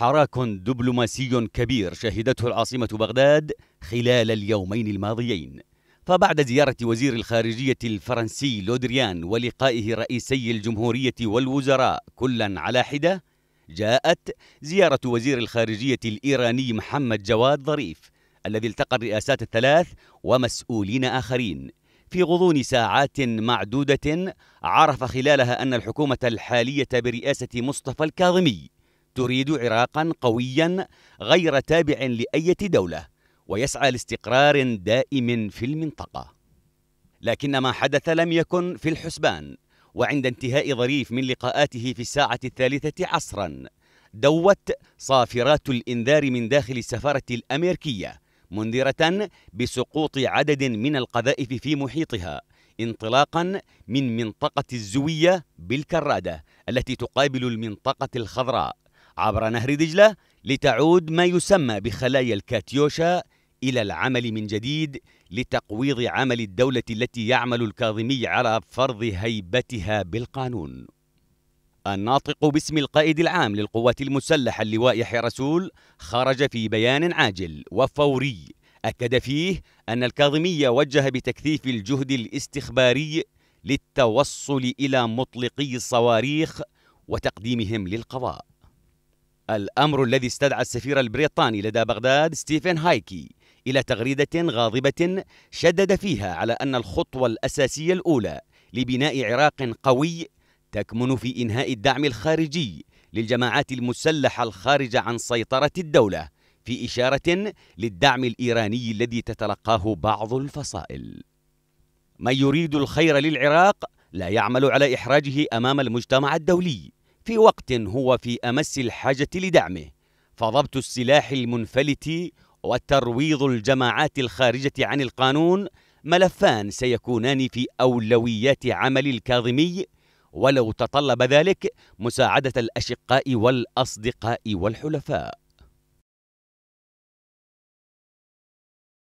حراك دبلوماسي كبير شهدته العاصمة بغداد خلال اليومين الماضيين فبعد زيارة وزير الخارجية الفرنسي لودريان ولقائه رئيسي الجمهورية والوزراء كلا على حدة جاءت زيارة وزير الخارجية الإيراني محمد جواد ظريف الذي التقى الرئاسات الثلاث ومسؤولين آخرين في غضون ساعات معدودة عرف خلالها أن الحكومة الحالية برئاسة مصطفى الكاظمي تريد عراقا قويا غير تابع لأية دولة ويسعى لاستقرار دائم في المنطقة لكن ما حدث لم يكن في الحسبان وعند انتهاء ظريف من لقاءاته في الساعة الثالثة عصرا دوت صافرات الإنذار من داخل السفارة الأمريكية منذرة بسقوط عدد من القذائف في محيطها انطلاقا من منطقة الزوية بالكرادة التي تقابل المنطقة الخضراء عبر نهر دجلة لتعود ما يسمى بخلايا الكاتيوشا إلى العمل من جديد لتقويض عمل الدولة التي يعمل الكاظمي على فرض هيبتها بالقانون الناطق باسم القائد العام للقوات المسلحة اللواء يحيى رسول خرج في بيان عاجل وفوري أكد فيه أن الكاظمي وجه بتكثيف الجهد الاستخباري للتوصل إلى مطلقي الصواريخ وتقديمهم للقضاء الأمر الذي استدعى السفير البريطاني لدى بغداد ستيفن هايكي إلى تغريدة غاضبة شدد فيها على أن الخطوة الأساسية الأولى لبناء عراق قوي تكمن في إنهاء الدعم الخارجي للجماعات المسلحة الخارجة عن سيطرة الدولة في إشارة للدعم الإيراني الذي تتلقاه بعض الفصائل من يريد الخير للعراق لا يعمل على إحراجه أمام المجتمع الدولي في وقت هو في أمس الحاجة لدعمه فضبط السلاح المنفلت وترويض الجماعات الخارجة عن القانون ملفان سيكونان في أولويات عمل الكاظمي ولو تطلب ذلك مساعدة الأشقاء والأصدقاء والحلفاء